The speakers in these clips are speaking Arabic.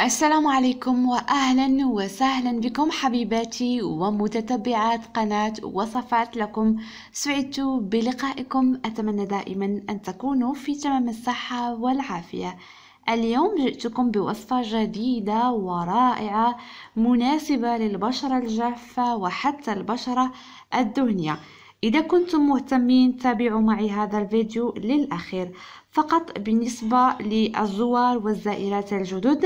السلام عليكم واهلا وسهلا بكم حبيباتي ومتتبعات قناه وصفات لكم سعدت بلقائكم اتمنى دائما ان تكونوا في تمام الصحه والعافيه اليوم جئتكم بوصفة جديدة ورائعة مناسبة للبشرة الجافة وحتى البشرة الدهنية إذا كنتم مهتمين تابعوا معي هذا الفيديو للأخير فقط بالنسبة للزوار والزائرات الجدد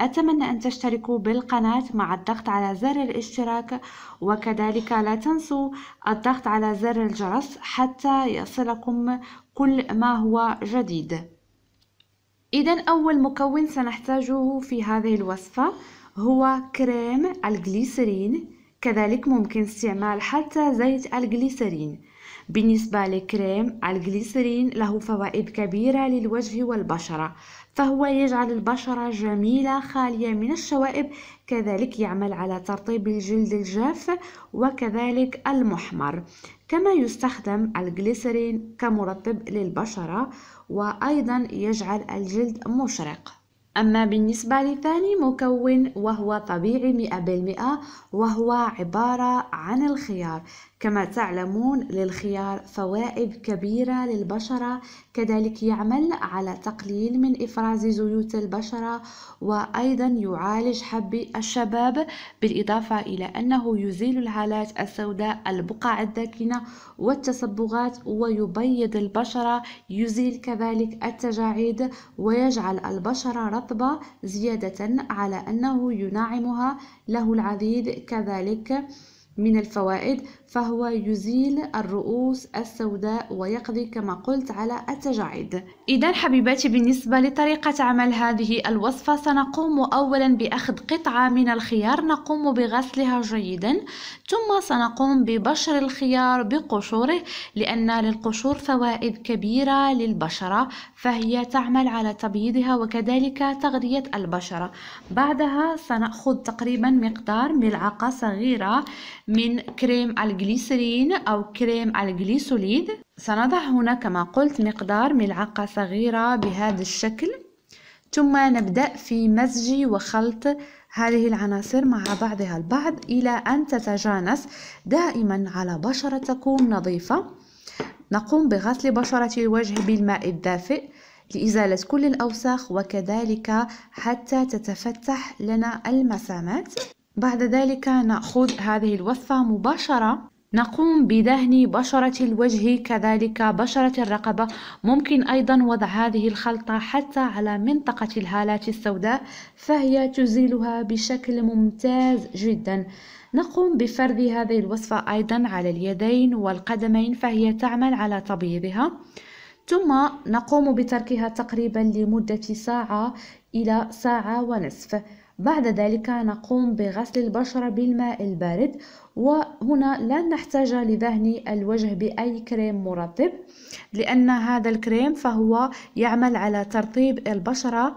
أتمنى أن تشتركوا بالقناة مع الضغط على زر الاشتراك وكذلك لا تنسوا الضغط على زر الجرس حتى يصلكم كل ما هو جديد إذا أول مكون سنحتاجه في هذه الوصفة هو كريم الجليسرين كذلك ممكن استعمال حتى زيت الجليسرين بالنسبة لكريم الجليسرين له فوائد كبيرة للوجه والبشرة فهو يجعل البشرة جميلة خالية من الشوائب كذلك يعمل على ترطيب الجلد الجاف وكذلك المحمر كما يستخدم الجليسرين كمرطب للبشرة وأيضا يجعل الجلد مشرق أما بالنسبة لثاني مكون وهو طبيعي مئة بالمئة وهو عبارة عن الخيار كما تعلمون للخيار فوائد كبيرة للبشرة كذلك يعمل على تقليل من إفراز زيوت البشرة وأيضا يعالج حب الشباب بالإضافة إلى أنه يزيل الهالات السوداء البقع الداكنة والتصبغات ويبيض البشرة يزيل كذلك التجاعيد ويجعل البشرة رطبة زيادة على أنه يناعمها له العديد كذلك من الفوائد فهو يزيل الرؤوس السوداء ويقضي كما قلت على التجاعيد إذا حبيباتي بالنسبة لطريقة عمل هذه الوصفة سنقوم أولا بأخذ قطعة من الخيار نقوم بغسلها جيدا ثم سنقوم ببشر الخيار بقشوره لأن للقشور فوائد كبيرة للبشرة فهي تعمل على تبييضها وكذلك تغذية البشرة بعدها سنأخذ تقريبا مقدار ملعقة صغيرة من كريم الجليسرين أو كريم الجليسوليد سنضع هنا كما قلت مقدار ملعقة صغيرة بهذا الشكل ثم نبدأ في مزج وخلط هذه العناصر مع بعضها البعض إلى أن تتجانس دائما على بشرة تكون نظيفة نقوم بغسل بشرة الوجه بالماء الدافئ لإزالة كل الأوساخ وكذلك حتى تتفتح لنا المسامات بعد ذلك نأخذ هذه الوصفة مباشرة نقوم بدهن بشرة الوجه كذلك بشرة الرقبة ممكن أيضا وضع هذه الخلطة حتى على منطقة الهالات السوداء فهي تزيلها بشكل ممتاز جدا نقوم بفرد هذه الوصفة أيضا على اليدين والقدمين فهي تعمل على تبييضها ثم نقوم بتركها تقريبا لمدة ساعة إلى ساعة ونصف بعد ذلك نقوم بغسل البشرة بالماء البارد وهنا لا نحتاج لدهن الوجه بأي كريم مرطب لأن هذا الكريم فهو يعمل على ترطيب البشرة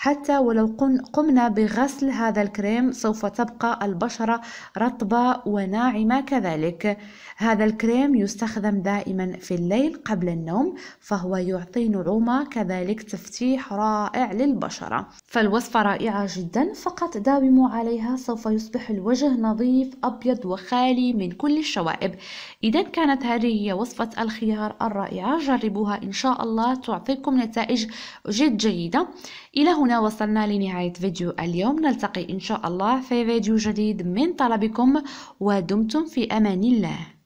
حتى ولو قمنا بغسل هذا الكريم سوف تبقى البشرة رطبة وناعمة كذلك هذا الكريم يستخدم دائما في الليل قبل النوم فهو يعطي نعومة كذلك تفتيح رائع للبشرة فالوصفة رائعة جدا فقط داوموا عليها سوف يصبح الوجه نظيف أبيض وخالي من كل الشوائب إذا كانت هذه هي وصفة الخيار الرائعة جربوها إن شاء الله تعطيكم نتائج جد جيدة إلى هنا هنا وصلنا لنهاية فيديو اليوم نلتقي إن شاء الله في فيديو جديد من طلبكم ودمتم في أمان الله